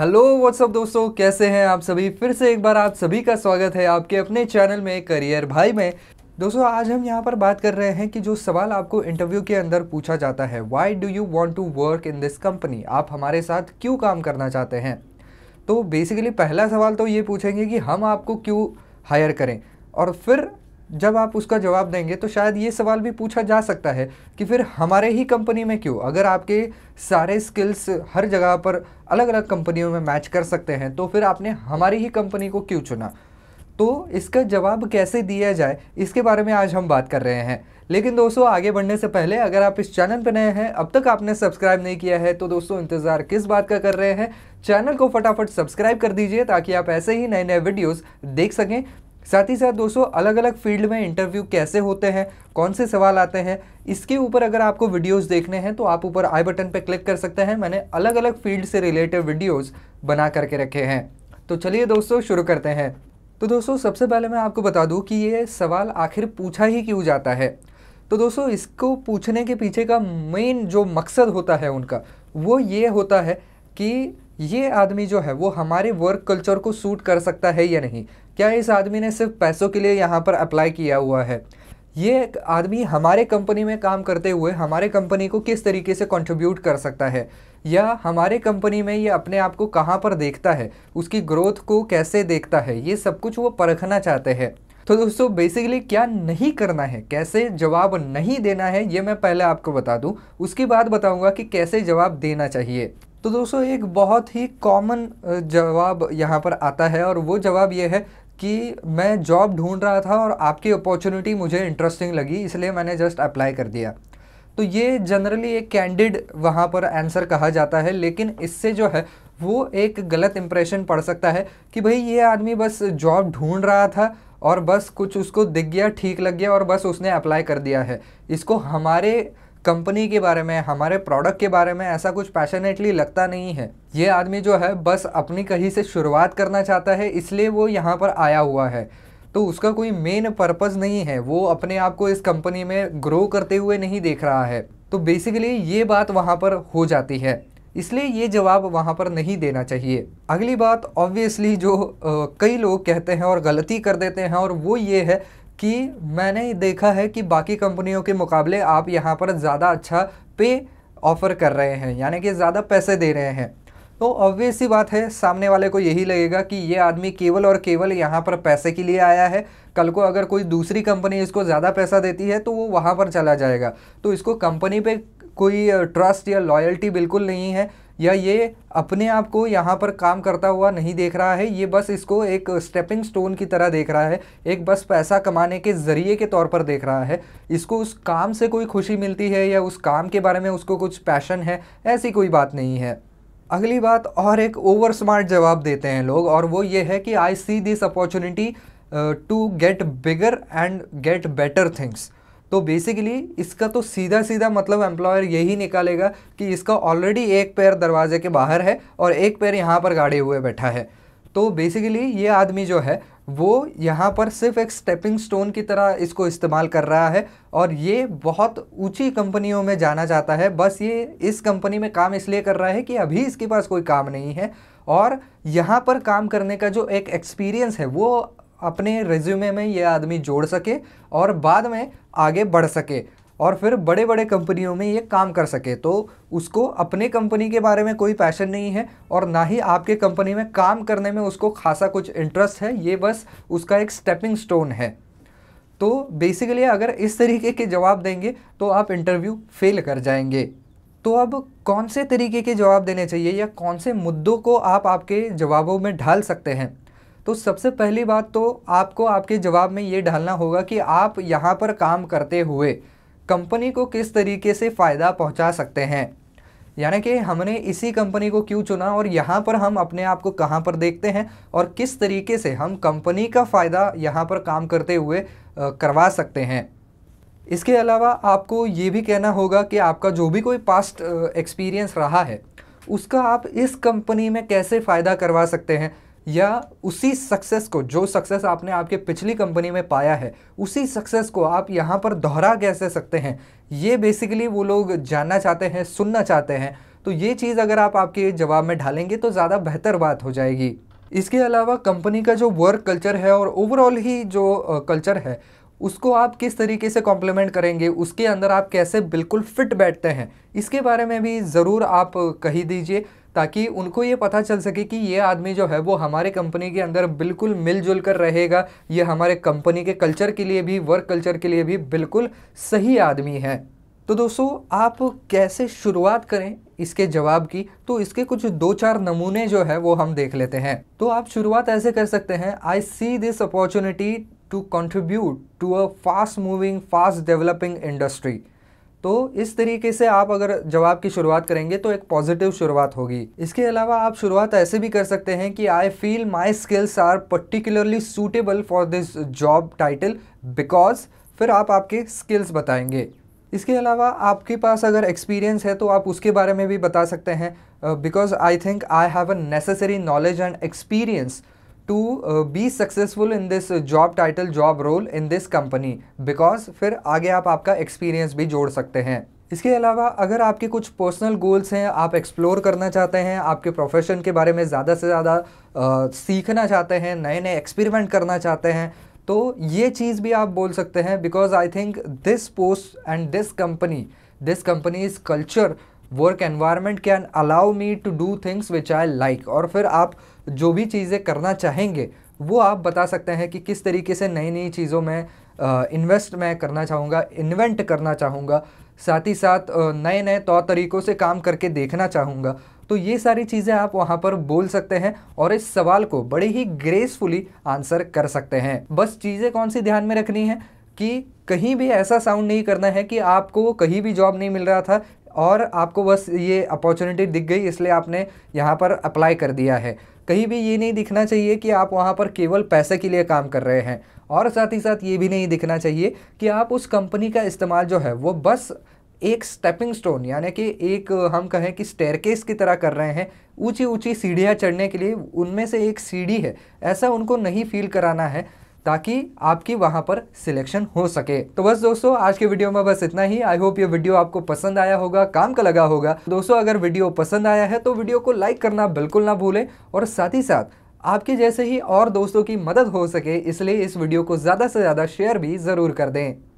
hello what's up दोस्तों कैसे हैं आप सभी फिर से एक बार आप सभी का स्वागत है आपके अपने चैनल में करियर भाई में दोस्तों आज हम यहाँ पर बात कर रहे हैं कि जो सवाल आपको इंटरव्यू के अंदर पूछा जाता है why do you want to work in this company आप हमारे साथ क्यों काम करना चाहते हैं तो बेसिकली पहला सवाल तो ये पूछेंगे कि हम आपको क्यों हायर करें और फिर जब आप उसका जवाब देंगे तो शायद ये सवाल भी पूछा जा सकता है कि फिर हमारे ही कंपनी में क्यों अगर आपके सारे स्किल्स हर जगह पर अलग अलग कंपनियों में मैच कर सकते हैं तो फिर आपने हमारी ही कंपनी को क्यों चुना तो इसका जवाब कैसे दिया जाए इसके बारे में आज हम बात कर रहे हैं लेकिन दोस्तों आगे बढ़ने से पहले अगर आप इस चैनल पर नए हैं अब तक आपने सब्सक्राइब नहीं किया है तो दोस्तों इंतज़ार किस बात का कर रहे हैं चैनल को फटाफट सब्सक्राइब कर दीजिए ताकि आप ऐसे ही नए नए वीडियोस देख सकें साथ ही साथ दोस्तों अलग अलग फील्ड में इंटरव्यू कैसे होते हैं कौन से सवाल आते हैं इसके ऊपर अगर आपको वीडियोस देखने हैं तो आप ऊपर आई बटन पर क्लिक कर सकते हैं मैंने अलग अलग फील्ड से रिलेटेड वीडियोस बना करके रखे हैं तो चलिए दोस्तों शुरू करते हैं तो दोस्तों सबसे पहले मैं आपको बता दूँ कि ये सवाल आखिर पूछा ही क्यों जाता है तो दोस्तों इसको पूछने के पीछे का मेन जो मकसद होता है उनका वो ये होता है कि ये आदमी जो है वो हमारे वर्क कल्चर को सूट कर सकता है या नहीं क्या इस आदमी ने सिर्फ पैसों के लिए यहाँ पर अप्लाई किया हुआ है ये आदमी हमारे कंपनी में काम करते हुए हमारे कंपनी को किस तरीके से कंट्रीब्यूट कर सकता है या हमारे कंपनी में ये अपने आप को कहाँ पर देखता है उसकी ग्रोथ को कैसे देखता है ये सब कुछ वो परखना चाहते हैं तो दोस्तों बेसिकली क्या नहीं करना है कैसे जवाब नहीं देना है ये मैं पहले आपको बता दूँ उसके बाद बताऊँगा कि कैसे जवाब देना चाहिए तो दोस्तों एक बहुत ही कॉमन जवाब यहाँ पर आता है और वो जवाब ये है कि मैं जॉब ढूंढ रहा था और आपकी अपॉर्चुनिटी मुझे इंटरेस्टिंग लगी इसलिए मैंने जस्ट अप्लाई कर दिया तो ये जनरली एक कैंडिड वहाँ पर आंसर कहा जाता है लेकिन इससे जो है वो एक गलत इम्प्रेशन पड़ सकता है कि भाई ये आदमी बस जॉब ढूंढ रहा था और बस कुछ उसको दिख गया ठीक लग गया और बस उसने अप्लाई कर दिया है इसको हमारे कंपनी के बारे में हमारे प्रोडक्ट के बारे में ऐसा कुछ पैशनेटली लगता नहीं है ये आदमी जो है बस अपनी कहीं से शुरुआत करना चाहता है इसलिए वो यहाँ पर आया हुआ है तो उसका कोई मेन पर्पज़ नहीं है वो अपने आप को इस कंपनी में ग्रो करते हुए नहीं देख रहा है तो बेसिकली ये बात वहाँ पर हो जाती है इसलिए ये जवाब वहाँ पर नहीं देना चाहिए अगली बात ऑब्वियसली जो आ, कई लोग कहते हैं और गलती कर देते हैं और वो ये है कि मैंने देखा है कि बाकी कंपनियों के मुकाबले आप यहाँ पर ज़्यादा अच्छा पे ऑफ़र कर रहे हैं यानी कि ज़्यादा पैसे दे रहे हैं तो ऑब्वियस सी बात है सामने वाले को यही लगेगा कि ये आदमी केवल और केवल यहाँ पर पैसे के लिए आया है कल को अगर कोई दूसरी कंपनी इसको ज़्यादा पैसा देती है तो वो वहाँ पर चला जाएगा तो इसको कंपनी पे कोई ट्रस्ट या लॉयल्टी बिल्कुल नहीं है या ये अपने आप को यहाँ पर काम करता हुआ नहीं देख रहा है ये बस इसको एक स्टेपिंग स्टोन की तरह देख रहा है एक बस पैसा कमाने के ज़रिए के तौर पर देख रहा है इसको उस काम से कोई खुशी मिलती है या उस काम के बारे में उसको कुछ पैशन है ऐसी कोई बात नहीं है अगली बात और एक ओवर स्मार्ट जवाब देते हैं लोग और वो ये है कि I see this opportunity to get bigger and get better things तो बेसिकली इसका तो सीधा सीधा मतलब एम्प्लॉयर यही निकालेगा कि इसका ऑलरेडी एक पैर दरवाजे के बाहर है और एक पैर यहाँ पर गाड़े हुए बैठा है तो बेसिकली ये आदमी जो है वो यहाँ पर सिर्फ एक स्टेपिंग स्टोन की तरह इसको इस्तेमाल कर रहा है और ये बहुत ऊंची कंपनियों में जाना जाता है बस ये इस कंपनी में काम इसलिए कर रहा है कि अभी इसके पास कोई काम नहीं है और यहाँ पर काम करने का जो एक एक्सपीरियंस है वो अपने रेज्यूमे में ये आदमी जोड़ सके और बाद में आगे बढ़ सके और फिर बड़े बड़े कंपनियों में ये काम कर सके तो उसको अपने कंपनी के बारे में कोई पैशन नहीं है और ना ही आपके कंपनी में काम करने में उसको खासा कुछ इंटरेस्ट है ये बस उसका एक स्टेपिंग स्टोन है तो बेसिकली अगर इस तरीके के जवाब देंगे तो आप इंटरव्यू फेल कर जाएंगे तो अब कौन से तरीके के जवाब देने चाहिए या कौन से मुद्दों को आप आपके जवाबों में ढाल सकते हैं तो सबसे पहली बात तो आपको आपके जवाब में ये डालना होगा कि आप यहाँ पर काम करते हुए कंपनी को किस तरीके से फ़ायदा पहुँचा सकते हैं यानी कि हमने इसी कंपनी को क्यों चुना और यहाँ पर हम अपने आप को कहाँ पर देखते हैं और किस तरीके से हम कंपनी का फ़ायदा यहाँ पर काम करते हुए करवा सकते हैं इसके अलावा आपको ये भी कहना होगा कि आपका जो भी कोई पास्ट एक्सपीरियंस रहा है उसका आप इस कंपनी में कैसे फ़ायदा करवा सकते हैं या उसी सक्सेस को जो सक्सेस आपने आपके पिछली कंपनी में पाया है उसी सक्सेस को आप यहाँ पर दोहरा कैसे सकते हैं ये बेसिकली वो लोग जानना चाहते हैं सुनना चाहते हैं तो ये चीज़ अगर आप आपके जवाब में ढालेंगे तो ज़्यादा बेहतर बात हो जाएगी इसके अलावा कंपनी का जो वर्क कल्चर है और ओवरऑल ही जो कल्चर है उसको आप किस तरीके से कॉम्प्लीमेंट करेंगे उसके अंदर आप कैसे बिल्कुल फिट बैठते हैं इसके बारे में भी ज़रूर आप कही दीजिए ताकि उनको ये पता चल सके कि ये आदमी जो है वो हमारे कंपनी के अंदर बिल्कुल मिलजुल कर रहेगा ये हमारे कंपनी के कल्चर के लिए भी वर्क कल्चर के लिए भी बिल्कुल सही आदमी है तो दोस्तों आप कैसे शुरुआत करें इसके जवाब की तो इसके कुछ दो चार नमूने जो है वो हम देख लेते हैं तो आप शुरुआत ऐसे कर सकते हैं I see this opportunity to contribute to a fast moving fast developing industry तो इस तरीके से आप अगर जवाब की शुरुआत करेंगे तो एक पॉजिटिव शुरुआत होगी इसके अलावा आप शुरुआत ऐसे भी कर सकते हैं कि I feel my skills are particularly suitable for this job title because फिर आप आपके स्किल्स बताएंगे इसके अलावा आपके पास अगर एक्सपीरियंस है तो आप उसके बारे में भी बता सकते हैं because I think I have a necessary knowledge and experience to uh, be successful in this uh, job title job role in this company because फिर आगे आप आपका experience भी जोड़ सकते हैं इसके अलावा अगर आपके कुछ पर्सनल गोल्स हैं आप एक्सप्लोर करना चाहते हैं आपके प्रोफेशन के बारे में ज़्यादा से ज़्यादा uh, सीखना चाहते हैं नए नए एक्सपेरिमेंट करना चाहते हैं तो ये चीज़ भी आप बोल सकते हैं because I think this post and this company this company's culture work environment can allow me to do things which I like और फिर आप जो भी चीज़ें करना चाहेंगे वो आप बता सकते हैं कि किस तरीके से नई नई चीज़ों में इन्वेस्ट मैं करना चाहूँगा इन्वेंट करना चाहूँगा साथ ही साथ नए नए तौर तरीक़ों से काम करके देखना चाहूँगा तो ये सारी चीज़ें आप वहाँ पर बोल सकते हैं और इस सवाल को बड़े ही ग्रेसफुली आंसर कर सकते हैं बस चीज़ें कौन सी ध्यान में रखनी है कि कहीं भी ऐसा साउंड नहीं करना है कि आपको कहीं भी जॉब नहीं मिल रहा था और आपको बस ये अपॉर्चुनिटी दिख गई इसलिए आपने यहाँ पर अप्लाई कर दिया है कहीं भी ये नहीं दिखना चाहिए कि आप वहाँ पर केवल पैसे के लिए काम कर रहे हैं और साथ ही साथ ये भी नहीं दिखना चाहिए कि आप उस कंपनी का इस्तेमाल जो है वो बस एक स्टेपिंग स्टोन यानी कि एक हम कहें कि स्टेरकेस की तरह कर रहे हैं ऊंची ऊंची सीढ़ियाँ चढ़ने के लिए उनमें से एक सीढ़ी है ऐसा उनको नहीं फील कराना है ताकि आपकी वहाँ पर सिलेक्शन हो सके तो बस दोस्तों आज के वीडियो में बस इतना ही आई होप ये वीडियो आपको पसंद आया होगा काम का लगा होगा दोस्तों अगर वीडियो पसंद आया है तो वीडियो को लाइक करना बिल्कुल ना भूलें और साथ ही साथ आपके जैसे ही और दोस्तों की मदद हो सके इसलिए इस वीडियो को ज़्यादा से ज़्यादा शेयर भी ज़रूर कर दें